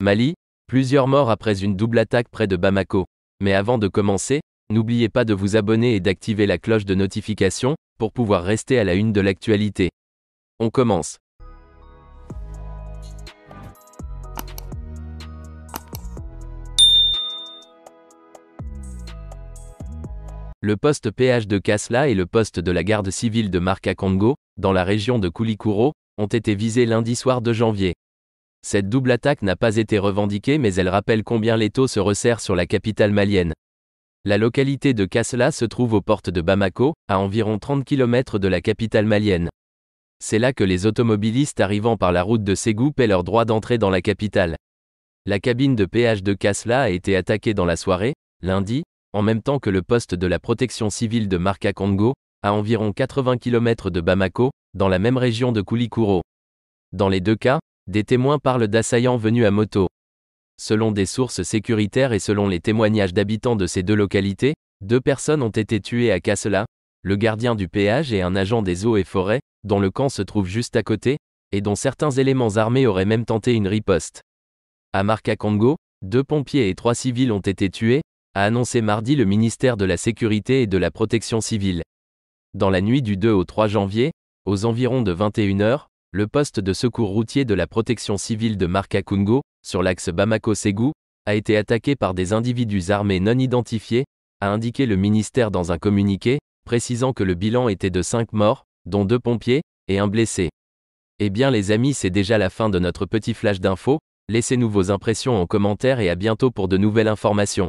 Mali, plusieurs morts après une double attaque près de Bamako. Mais avant de commencer, n'oubliez pas de vous abonner et d'activer la cloche de notification pour pouvoir rester à la une de l'actualité. On commence. Le poste PH de Kasla et le poste de la garde civile de Marca Kongo, dans la région de Koulikoro, ont été visés lundi soir de janvier. Cette double attaque n'a pas été revendiquée mais elle rappelle combien l'étau se resserre sur la capitale malienne. La localité de Kasla se trouve aux portes de Bamako, à environ 30 km de la capitale malienne. C'est là que les automobilistes arrivant par la route de Ségou paient leur droit d'entrée dans la capitale. La cabine de péage de Kasla a été attaquée dans la soirée, lundi, en même temps que le poste de la protection civile de Marka Congo, à environ 80 km de Bamako, dans la même région de Koulikoro. Dans les deux cas, des témoins parlent d'assaillants venus à moto. Selon des sources sécuritaires et selon les témoignages d'habitants de ces deux localités, deux personnes ont été tuées à Kassela, le gardien du péage et un agent des eaux et forêts, dont le camp se trouve juste à côté, et dont certains éléments armés auraient même tenté une riposte. À Marca Congo, deux pompiers et trois civils ont été tués, a annoncé mardi le ministère de la Sécurité et de la Protection civile. Dans la nuit du 2 au 3 janvier, aux environs de 21h, le poste de secours routier de la protection civile de Marcakungo, sur l'axe Bamako-Ségou, a été attaqué par des individus armés non identifiés, a indiqué le ministère dans un communiqué, précisant que le bilan était de 5 morts, dont 2 pompiers, et un blessé. Eh bien les amis, c'est déjà la fin de notre petit flash d'infos, laissez-nous vos impressions en commentaire et à bientôt pour de nouvelles informations.